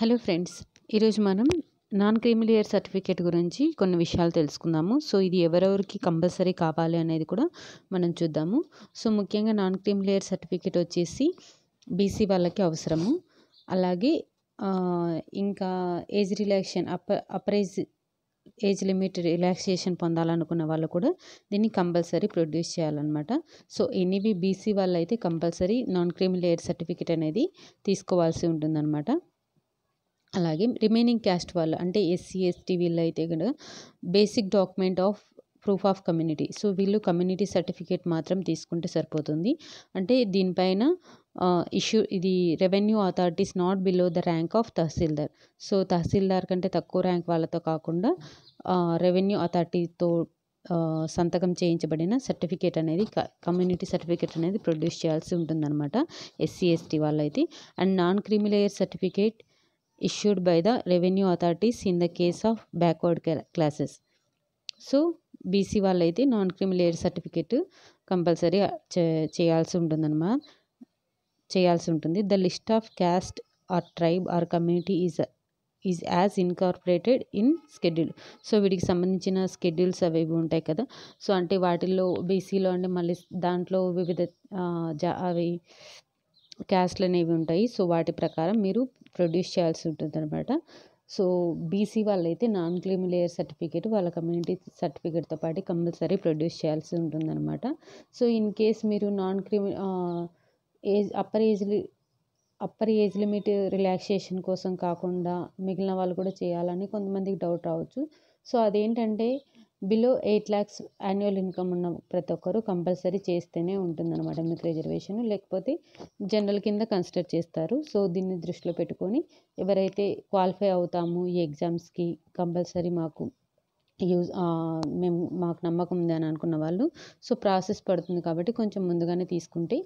hello friends ఈరోజు మనం non creamy layer certificate గురించి కొన్ని విషయాలు తెలుసుకుందాము సో ఇది ఎవరెవరికి కంపల్సరీ కావాలి అనేది కూడా మనం చూద్దాము సో ముఖ్యంగా నాన్ క్రీమీ లేయర్ సర్టిఫికేట్ వచ్చేసి బీసీ వాళ్ళకి అవసరము అలాగే ఇంకా ఏజ్ రిలాక్సేషన్ అప్ప అప్రైజ్ ఏజ్ లిమిట్ రిలాక్సేషన్ పొందాలనుకున్న వాళ్ళు కూడా దీన్ని కంపల్సరీ ప్రొడ్యూస్ చేయాలన్నమాట సో ఎనీవి బీసీ వాళ్ళు అయితే compulsory non creamy layer certificate అనేది తీసుకోవాల్సి ఉంటుందన్నమాట అలాగే రిమైనింగ్ క్యాస్ట్ వాళ్ళు అంటే ఎస్సీ ఎస్టీ వీళ్ళు అయితే కూడా basic document of proof of community so వీళ్ళు కమ్యూనిటీ సర్టిఫికేట్ మాత్రం తీసుకుంటే సరిపోతుంది అంటే దీనిపైన ఇష్యూ ఇది revenue authorities not below the rank of tahsildar so tahsildar కంటే తక్కువ ర్యాంక్ వాళ్ళతో కాకుండా రెవెన్యూ అథారిటీతో సంతకం చేయించబడిన సర్టిఫికేట్ అనేది కమ్యూనిటీ సర్టిఫికేట్ అనేది ప్రొడ్యూస్ చేయాల్సి ఉంటుందన్నమాట ఎస్సీ ఎస్టీ వాళ్ళైతే and non creamy layer certificate issued by the revenue authorities in the case of backward classes so BC వాళ్ళైతే non creamy layer certificate compulsory చేయాల్సి ఉంటుందన్నమా చేయాల్సి ఉంటుంది the list of caste or tribe or community is is as incorporated in schedule so వీటికి సంబంధించిన schedules అవి ఉంటాయి కదా సో అంటే వాటిల్లో బీసీలో అంటే మళ్ళీ దాంట్లో వివిధ జా అవి క్యాస్ట్లు అనేవి ఉంటాయి సో వాటి ప్రకారం మీరు ప్రొడ్యూస్ చేయాల్సి ఉంటుంది అనమాట సో బీసీ వాళ్ళైతే నాన్ క్లీమ్ లేయర్ సర్టిఫికేట్ వాళ్ళ కమ్యూనిటీ సర్టిఫికేట్తో పాటు కంపల్సరీ ప్రొడ్యూస్ చేయాల్సి ఉంటుంది అనమాట సో ఇన్ కేస్ మీరు non creamy age upper age upper age limit relaxation కోసం కాకుండా మిగిలిన వాళ్ళు కూడా చేయాలని కొంతమందికి డౌట్ రావచ్చు సో అదేంటంటే below eight lakhs annual income ఉన్న ప్రతి ఒక్కరు కంపల్సరీ చేస్తేనే ఉంటుందన్నమాట మీకు రిజర్వేషన్ లేకపోతే జనరల్ కింద కన్సిడర్ చేస్తారు సో దీన్ని దృష్టిలో పెట్టుకొని ఎవరైతే క్వాలిఫై అవుతాము ఈ ఎగ్జామ్స్కి కంపల్సరీ మాకు యూజ్ మేము మాకు నమ్మకం ఉంది అని అనుకున్న వాళ్ళు సో ప్రాసెస్ పడుతుంది కాబట్టి కొంచెం ముందుగానే తీసుకుంటే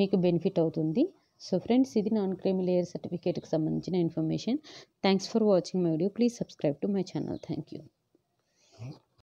మీకు బెనిఫిట్ అవుతుంది సో ఫ్రెండ్స్ ఇది నాన్ క్రీమ్ లేయర్ సర్టిఫికేట్కి సంబంధించిన information thanks for watching my video please subscribe to my channel thank you